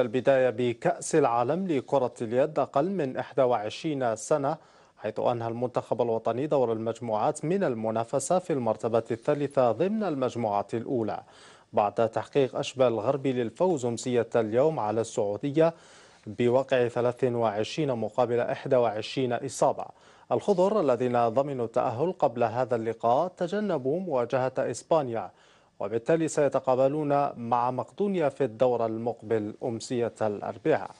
البداية بكأس العالم لكرة اليد أقل من 21 سنة حيث أنهى المنتخب الوطني دور المجموعات من المنافسة في المرتبة الثالثة ضمن المجموعة الأولى بعد تحقيق أشبال الغربي للفوز أمسية اليوم على السعودية بوقع 23 مقابل 21 إصابة الخضر الذين ضمنوا التأهل قبل هذا اللقاء تجنبوا مواجهة إسبانيا وبالتالي سيتقابلون مع مقدونيا في الدور المقبل أمسية الأربعاء